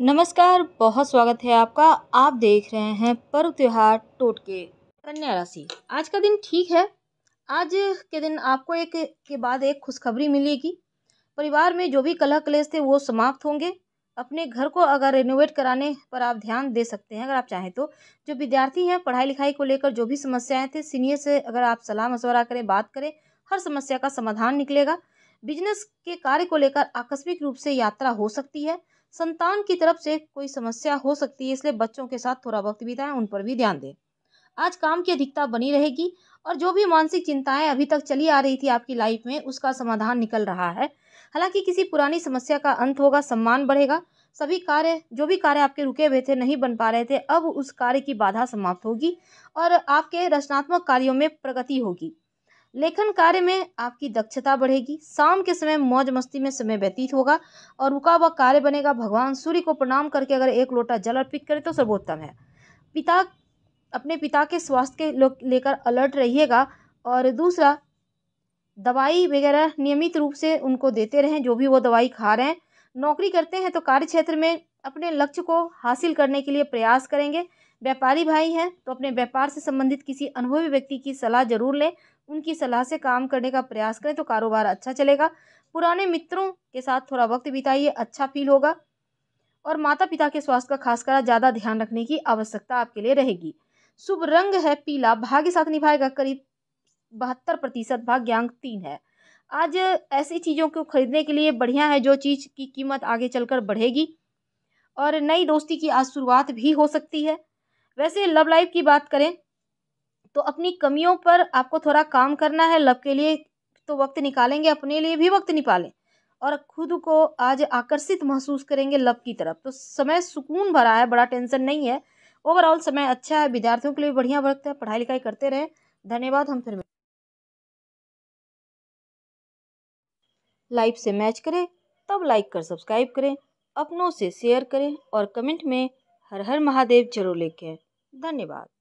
नमस्कार बहुत स्वागत है आपका आप देख रहे हैं पर्व त्योहार टोटके कन्या राशि आज का दिन ठीक है आज के दिन आपको एक के बाद एक खुशखबरी मिलेगी परिवार में जो भी कलह कलेश थे वो समाप्त होंगे अपने घर को अगर रेनोवेट कराने पर आप ध्यान दे सकते हैं अगर आप चाहें तो जो विद्यार्थी हैं पढ़ाई लिखाई को लेकर जो भी समस्याएं थे सीनियर से अगर आप सलाह मशवरा करें बात करें हर समस्या का समाधान निकलेगा बिजनेस के कार्य को लेकर आकस्मिक रूप से यात्रा हो सकती है संतान की तरफ से कोई समस्या हो सकती है इसलिए बच्चों के साथ थोड़ा वक्त बिताएं उन पर भी ध्यान दें आज काम की अधिकता बनी रहेगी और जो भी मानसिक चिंताएं अभी तक चली आ रही थी आपकी लाइफ में उसका समाधान निकल रहा है हालांकि किसी पुरानी समस्या का अंत होगा सम्मान बढ़ेगा सभी कार्य जो भी कार्य आपके रुके हुए थे नहीं बन पा रहे थे अब उस कार्य की बाधा समाप्त होगी और आपके रचनात्मक कार्यों में प्रगति होगी लेखन कार्य में आपकी दक्षता बढ़ेगी शाम के समय मौज मस्ती में समय व्यतीत होगा और रुका हुआ कार्य बनेगा भगवान सूर्य को प्रणाम करके अगर एक लोटा जल अर्पित करें तो सर्वोत्तम है पिता अपने पिता के स्वास्थ्य के लेकर अलर्ट रहिएगा और दूसरा दवाई वगैरह नियमित रूप से उनको देते रहें जो भी वो दवाई खा रहे हैं नौकरी करते हैं तो कार्य क्षेत्र में अपने लक्ष्य को हासिल करने के लिए प्रयास करेंगे व्यापारी भाई हैं तो अपने व्यापार से संबंधित किसी अनुभवी व्यक्ति की सलाह जरूर लें उनकी सलाह से काम करने का प्रयास करें तो कारोबार अच्छा चलेगा पुराने मित्रों के साथ थोड़ा वक्त बिताइए अच्छा फील होगा और माता पिता के स्वास्थ्य का खासकर ज़्यादा ध्यान रखने की आवश्यकता आपके लिए रहेगी शुभ रंग है पीला भाग्य साथ निभाएगा करीब बहत्तर प्रतिशत भाग्यांक तीन है आज ऐसी चीज़ों को खरीदने के लिए बढ़िया है जो चीज़ की कीमत आगे चलकर बढ़ेगी और नई दोस्ती की आज शुरुआत भी हो सकती है वैसे लव लाइफ की बात करें तो अपनी कमियों पर आपको थोड़ा काम करना है लव के लिए तो वक्त निकालेंगे अपने लिए भी वक्त निकालें और खुद को आज आकर्षित महसूस करेंगे लव की तरफ तो समय सुकून भरा है बड़ा टेंशन नहीं है ओवरऑल समय अच्छा है विद्यार्थियों के लिए बढ़िया वक्त है पढ़ाई लिखाई करते रहें धन्यवाद हम फिर लाइफ से मैच करें तब लाइक कर सब्सक्राइब करें अपनों से शेयर करें और कमेंट में हर हर महादेव जरूर लिखें धन्यवाद